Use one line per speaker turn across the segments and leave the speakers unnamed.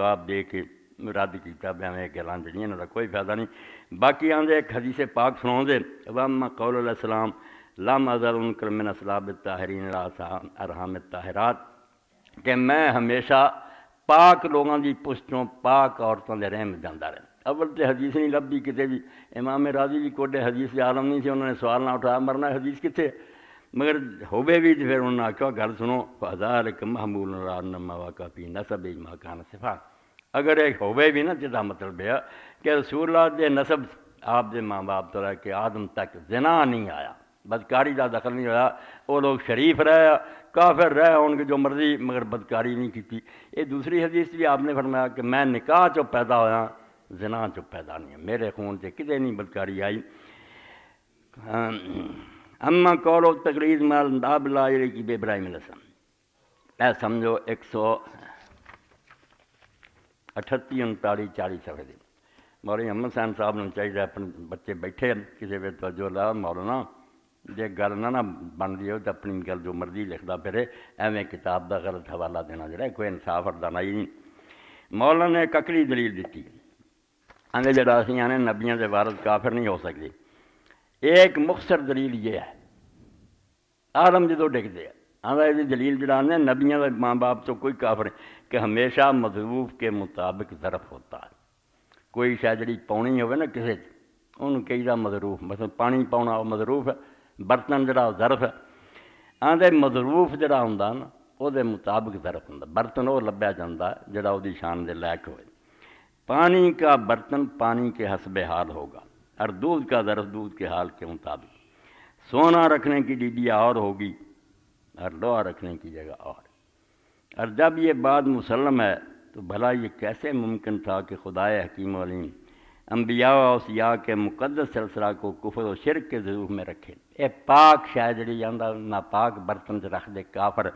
जवाब दे के रद्द किया किताबें हमें गलान चाहिए कोई फायदा नहीं बाकी आँदे एक हदीस पाक सुना सुनाओदे वाम कौलम लाम अजर करमिन असलाब ताहरीन अरहाम ताहरात कि मैं हमेशा पाक लोगों की पुश्तों पाक औरतों के रहम जाता रहा अवल तो हदीस नहीं लभी कितने भी इमाम राजी जी कोडे हदीस आलम नहीं से उन्होंने सवाल ना उठाया मरना हदीस कितने मगर होबे भी तो फिर उन्होंने आख्या गल सुनो हज़ार एक महमूल नारनमा वाका पी नसब ही मकान सिफा अगर एक होबे भी ना जिदा मतलब है कि रसूला के नसब आप दे माँ बाप तो रह के आदम तक जना नहीं आया बदकारी का दखल नहीं होया वो लोग शरीफ रहे काफिर रह उनके जो मर्जी मगर बदकारी नहीं की ये दूसरी हदीस भी आपने फरमाया कि मैं निकाह चो पैदा होया जना चो पैदा नहीं मेरे खून से कि नहीं बदकारी आई अम्मा कौलो तकरीर माल दाबला की बेब्राहिम रसम ऐ समझो एक सौ अठत्ती उनताली चाली सफे दिन मौलवी अहमद साहब साहब ने चाहिए अपने बच्चे बैठे किसी वे तवजो ला मौलाना ਜੇ ਗੱਲ ਨਾ ਨਾ ਬਣਦੀ ਹੋ ਤਾਂ ਆਪਣੀ ਗੱਲ ਜੋ ਮਰਜ਼ੀ ਲਿਖਦਾ ਫਿਰੇ ਐਵੇਂ ਕਿਤਾਬ ਦਾ ਗਲਤ ਹਵਾਲਾ ਦੇਣਾ ਜਿਹੜਾ ਕੋਈ ਇਨਸਾਫ ਅਰਦਾਨਾ ਹੀ ਨਹੀਂ ਮੌਲਨ ਨੇ ਕਕੜੀ ਦਲੀਲ ਦਿੱਤੀ ਆਂਦੇ ਜਿਹੜਾ ਅਸੀਂ ਆਨੇ ਨਬੀਆਂ ਦੇ ਵਾਰਸ ਕਾਫਰ ਨਹੀਂ ਹੋ ਸਕਦੇ एक मुख्तर दलील ये है आलम जो तो डिगते हैं ये दलील जड़ाने नबिया के माँ बाप तो कोई काफर कि हमेशा मजबूब के मुताबिक जरफ होता है कोई शायद जी पानी हो किसी उन्होंने कही मजरूफ मतलब पानी पाना वह मजरूफ है बर्तन जरा जरफ है आते मजरूफ जरा होंगे ना वो मुताबिक जरफ हों बर्तन वो लभ्या जाता है जोड़ा वो शान के लायक हो पानी का बर्तन पानी के हसबे हाल होगा और दूध का दर्श दूध के हाल के मुताबिक सोना रखने की डिबिया और होगी और लोहा रखने की जगह और और जब ये बात मुसलम है तो भला ये कैसे मुमकिन था कि खुदाए हकीम वालीम अम्बिया वसिया के मुकदस सिलसिला को कुफर व शिरक के जरूर में रखे ए पाक शायद जी जाना नापाक बर्तन च रख दे काफर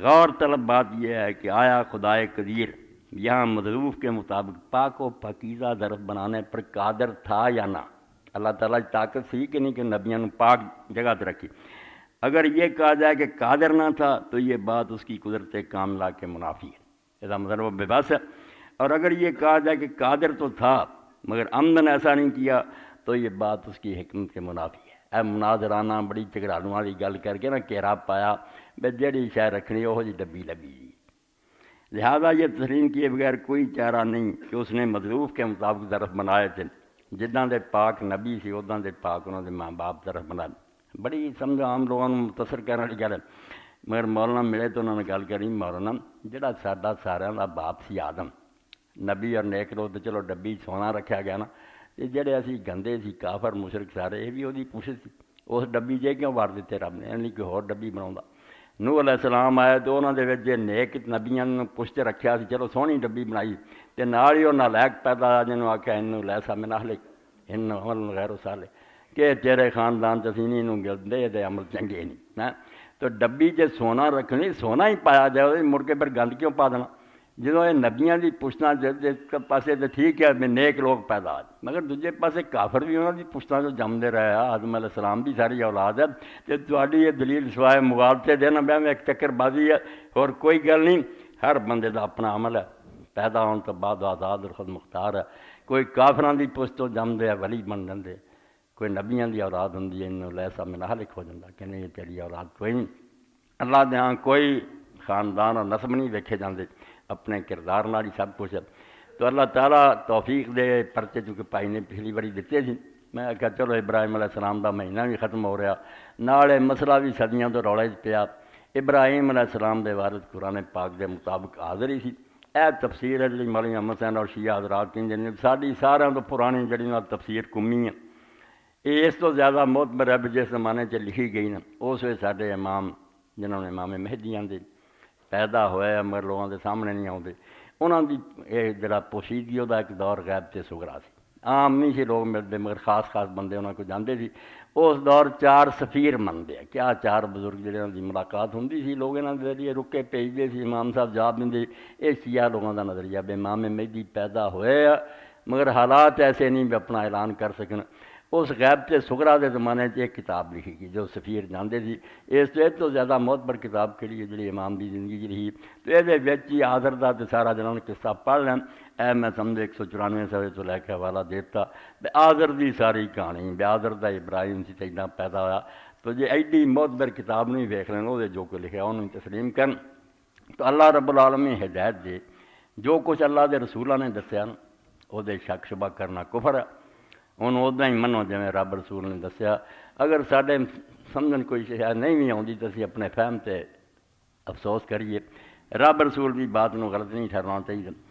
गौर तलब बात यह है कि आया खुदाए कदीर यहाँ मदरूफ के मुताबिक पाक व पकीज़ा दरख बनाने पर कादर था या ना अल्लाह ताला की ताकत सही कि नहीं कि नबिया ने पाक जगह पर रखी अगर ये कहा जाए कि कादर ना था तो ये बात उसकी कुदरत कामला के मुनाफी है ऐसा मतलब बेबस है और अगर ये कहा जाए कि कादर तो था मगर आमदन ऐसा नहीं किया तो ये बात उसकी हमत के मुनाफी है ए मुनाजराना बड़ी झगड़ालू वाली गल करके ना घेरा पाया बे जड़ी शायद रखनी वह जी डब्बी लब्बी लिहाजा ये तस्लीम किए बगैर कोई चारा नहीं कि उसने मजलूफ के मुताबिक दरख बनाए थे ਜਿੱਦਾਂ ਦੇ ਪਾਕ ਨਬੀ ਸੀ ਉਦਾਂ ਦੇ ਪਾਕ ਉਹਨਾਂ ਦੇ ਮਾਂ-ਬਾਪ ਤਰਫ ਬਣਾ ਬੜੀ ਸਮਝੋ ਆਮ ਲੋਕਾਂ ਨੂੰ ਮੁਤਸਰ ਕਰਨ ਵਾਲੀ ਗੱਲ ਮਗਰ ਮੌਲਾਨਾ ਮਿਲੇ ਤਾਂ ਉਹਨਾਂ ਨਾਲ ਗੱਲ ਕਰੀ ਮੌਲਾਨਾ ਜਿਹੜਾ ਸਾਡਾ ਸਾਰਿਆਂ ਦਾ ਬਾਪ ਸੀ ਆਦਮ ਨਬੀ ਔਰ ਨੇਕ ਰੋਦ ਚਲੋ ਡੱਬੀ ਸੋਨਾ ਰੱਖਿਆ ਗਿਆ ਨਾ ਤੇ ਜਿਹੜੇ ਅਸੀਂ ਗੰਦੇ ਸੀ ਕਾਫਰ ਮੁਸ਼ਰਕ ਸਾਰੇ ਇਹ ਵੀ ਉਹਦੀ ਕੋਸ਼ਿਸ਼ ਸੀ ਉਸ ਡੱਬੀ ਜੇ ਕਿਉਂ ਵਾਰ ਦਿੱਤੇ ਰੱਬ ਨੇ ਇਹਨਾਂ ਲਈ ਕੋਈ ਹੋਰ ਡੱਬੀ ਬਣਾਉਂਦਾ ਨੂਹ ਅਲੈਹ ਸਲਾਮ ਆਇਆ ਤੇ ਉਹਨਾਂ ਦੇ ਵਿੱਚ ਜੇ ਨੇਕ ਨਬੀਆਂ ਨੂੰ ਪੁਸ਼ਤ ਰੱਖਿਆ ਸੀ ਚਲੋ ਸੋਹਣੀ ਡੱਬੀ ਬਣਾਈ ਤੇ ਨਾਲ ਹੀ ਉਹ ਨਾਲਾਇਕ ਪੈਦਾ ਜਿਹਨੂੰ ਆਖਿਆ ਇਹਨੂੰ ਲੈ ਸਾ ਮਿਨਾ ਹਲੇ ਇਹਨੂੰ ਅਮਲ ਗੈਰੋ ਸਾਲੇ ਕਿ ਤੇਰੇ ਖਾਨਦਾਨ ਚ ਅਸੀਂ ਨਹੀਂ ਨੂੰ ਗਿਲਦੇ ਤੇ ਅਮਲ ਚੰਗੇ ਨਹੀਂ ਹੈ तो डब्बी जो सोना रखनी सोना ही पाया जाए मुड़ के फिर गंद क्यों पा देना ਜਦੋਂ ਇਹ ਨਬੀਆਂ ਦੀ ਪੁਸ਼ਤਾਂ ਦੇ ਪਾਸੇ ਤੇ ਠੀਕ ਹੈ ਮੈਂ ਨੇਕ ਲੋਕ ਪੈਦਾ ਮਗਰ ਦੂਜੇ ਪਾਸੇ ਕਾਫਰ ਵੀ ਉਹਨਾਂ ਦੀ ਪੁਸ਼ਤਾਂ ਤੋਂ ਜੰਮਦੇ ਰਹੇ ਆ ਆਦਮ ਅਲੈਹ ਸਲਾਮ ਵੀ ਸਾਰੀ ਔਲਾਦ ਹੈ ਤੇ ਤੁਹਾਡੀ ਇਹ ਦਲੀਲ ਸਵਾਏ ਮੁਗਾਲਤੇ ਦੇ ਨਾ ਮੈਂ ਇੱਕ ਚੱਕਰਬਾਜ਼ੀ ਹੈ ਹੋਰ ਕੋਈ ਗੱਲ ਨਹੀਂ ਹਰ ਬੰਦੇ ਦਾ ਆਪਣਾ ਅਮਲ ਹੈ ਪੈਦਾ ਹੋਣ ਤੋਂ ਬਾਅਦ ਆਜ਼ਾਦ ਖੁਦ ਮੁਖਤਾਰ ਹੈ ਕੋਈ ਕਾਫਰਾਂ ਦੀ ਪੁਸ਼ਤ ਤੋਂ ਜੰਮਦੇ ਆ ਵਲੀ ਬਣ ਜਾਂਦੇ ਕੋਈ ਨਬੀਆਂ ਦੀ ਔਲਾਦ ਹੁੰਦੀ ਹੈ ਇਹਨੂੰ ਲੈਸਾ ਮਨਾਹ ਲਿਖ ਹੋ ਜਾਂਦਾ ਕਿ ਨਹੀਂ ਤੇਰੀ ਔਲਾਦ ਕੋਈ ਨਹੀਂ ਅੱਲਾ ਦੇ ਹਾਂ ਕੋਈ खानदान और नसम नहीं वेखे जाते अपने किरदार ना ही सब कुछ तो अल्लाह तला तौफीक दे परचे चुके भाई ने पिछली बारी दिते जी मैं क्या चलो इब्राहिम सलाम का महीना भी खत्म हो रहा ना मसला भी सदियों तो रौले च पिया इब्राहिम सलाम के वारस कुरान पाक के मुताबिक हाजिर ही सी ए तफसीर जी मलिया अहमद सैन और शिया हजरात तो कहते हैं साड़ी सारे तो पुरानी ना तफसीर कुमी है ये इस तो ज़्यादा मोहतबर है जिस जमाने लिखी गई ना उस वे साढ़े इमाम जिन्होंने इमामे मेहदी आंदे ਪੈਦਾ ਹੋਇਆ ਮਗਰ ਲੋਕਾਂ ਦੇ ਸਾਹਮਣੇ ਨਹੀਂ ਆਉਂਦੇ ਉਹਨਾਂ ਦੀ ਇਹ ਜਿਹੜਾ ਪੋਸ਼ੀਦਗੀ ਉਹਦਾ ਇੱਕ ਦੌਰ ਗਾਇਬ ਤੇ ਸੁਗਰਾ ਸੀ ਆਮ ਨਹੀਂ ਸੀ ਲੋਕ ਮਿਲਦੇ ਮਗਰ ਖਾਸ ਖਾਸ ਬੰਦੇ ਉਹਨਾਂ ਕੋਲ ਜਾਂਦੇ ਸੀ ਉਸ ਦੌਰ ਚਾਰ ਸਫੀਰ ਮੰਨਦੇ ਆ ਕਿਆ ਚਾਰ ਬਜ਼ੁਰਗ ਜਿਹੜਿਆਂ ਦੀ ਮੁਲਾਕਾਤ ਹੁੰਦੀ ਸੀ ਲੋਕ ਇਹਨਾਂ ਦੇ ਜ਼ਰੀਏ ਰੁੱਕੇ ਭੇਜਦੇ ਸੀ ਇਮਾਮ ਸਾਹਿਬ ਜਵਾਬ ਦਿੰਦੇ ਇਹ ਸ਼ੀਆ ਲੋਕਾਂ ਦਾ ਨਜ਼ਰੀਆ ਬੇਮਾਮ ਮਹਿਦੀ ਪੈਦਾ ਹੋਇਆ ਮਗਰ ਹਾਲਾਤ ਐਸੇ ਨਹੀਂ ਵੀ ਆਪਣਾ ਐਲਾਨ ਕਰ ਸਕਣ उस गैब से सुगरा के जमाने से एक किताब लिखी गई जो सफीर जानते थे इस तो ज़्यादा मोहतबर किताब के लिए जी इमाम की जिंदगी रही तो ये ही आदर का तो सारा जन किस्सा पढ़ लें ए मैं समझ एक सौ चौरानवे सवे तो लैके हवाला देता आदर की सारी कहानी ब्यादर का इब्राहिम से तो इतना पैदा होया तो एड्डी एडी मोहतबर किताब नहीं वेख लेन वो जो कुछ लिखा उन्होंने तस्लीम कर तो अल्लाह रबुल आलमी हिदायत दे जो कुछ अल्लाह के रसूलों ने दसिया वो शक शुबा करना कुफर है उन्होंने उदा ही मनो जिमें रब रसूल ने दसिया अगर साढ़े समझ कोई शह नहीं भी आँगी तो असं अपने फैम से अफसोस करिए रब रसूल की बात को गलत नहीं ठहराना चाहिए